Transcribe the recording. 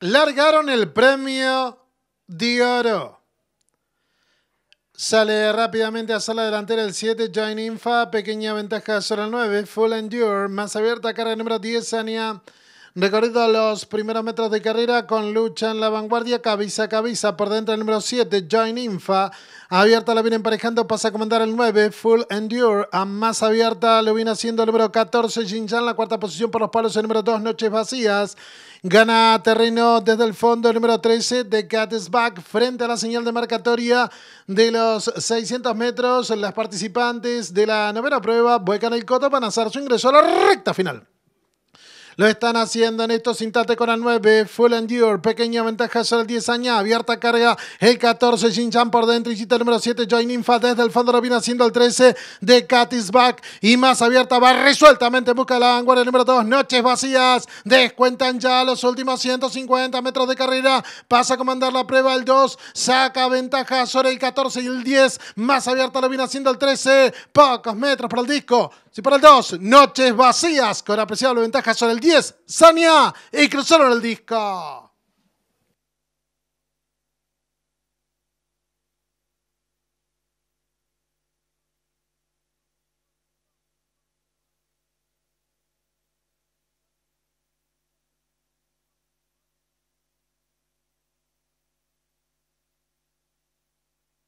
largaron el premio de oro. Sale rápidamente a sala delantera el 7, Giant Infa, pequeña ventaja sobre el 9, Full Endure, más abierta cara número 10, Sania. Recorrido los primeros metros de carrera con lucha en la vanguardia, cabeza a cabeza, por dentro el número 7, Join Infa. Abierta la viene emparejando, pasa a comandar el 9, Full Endure. A más abierta lo viene haciendo el número 14, Jinjan, la cuarta posición por los palos, el número 2, Noches Vacías. Gana terreno desde el fondo el número 13 de Cat Back frente a la señal de marcatoria de los 600 metros. Las participantes de la novena prueba, vuelcan el Coto, van a hacer su ingreso a la recta final. Lo están haciendo en estos instantes con el 9. Full Endure. Pequeña ventaja sobre el 10 aña. Abierta carga el 14. Shinchan por dentro. Y el número 7. Join Infa desde el fondo lo viene haciendo el 13 de Back, Y más abierta va resueltamente. Busca la El número 2. Noches vacías. Descuentan ya los últimos 150 metros de carrera. Pasa a comandar la prueba el 2. Saca ventaja sobre el 14 y el 10. Más abierta lo viene haciendo el 13. Pocos metros para el disco. sí, para el 2. Noches vacías. Con apreciable ventaja sobre el 10, Sania, y cruzaron el disco.